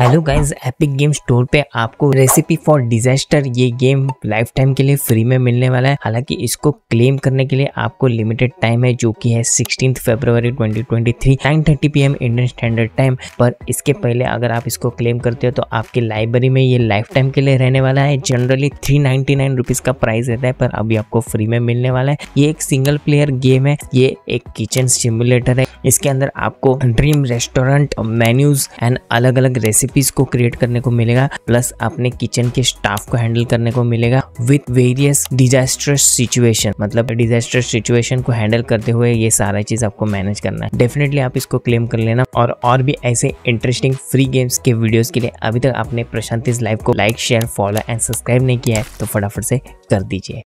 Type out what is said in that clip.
hello guys epic game store पे आपको recipe for disaster ये गेम लाइफ टाइम के लिए फ्री में मिलने वाला है हालांकि इसको क्लेम करने के लिए आपको लिमिटेड टाइम है जो कि है sixteen February 2023 9:30 PM Indian standard time पर इसके पहले अगर आप इसको क्लेम करते हो तो आपकी लाइब्रेरी में ये लाइफ टाइम के लिए रहने वाला है जनरली थ्री नाइन्टी का प्राइस रहता है पर अभी आपको फ्री में मिलने वाला है ये एक सिंगल प्लेयर गेम है ये एक किचन सिमुलेटर है इसके अंदर आपको ड्रीम रेस्टोरेंट मेन्यूज एंड अलग अलग रेसिपीज को क्रिएट करने को मिलेगा प्लस अपने किचन के स्टाफ को हैंडल करने को मिलेगा विथ वेरियस डिजास्टर सिचुएशन मतलब डिजास्टर सिचुएशन को हैंडल करते हुए ये सारा चीज आपको मैनेज करना है डेफिनेटली आप इसको क्लेम कर लेना और और भी ऐसे इंटरेस्टिंग फ्री गेम्स के वीडियोस के लिए अभी तक आपने प्रशांत लाइव को like share follow and subscribe नहीं किया है तो फटाफट से कर दीजिए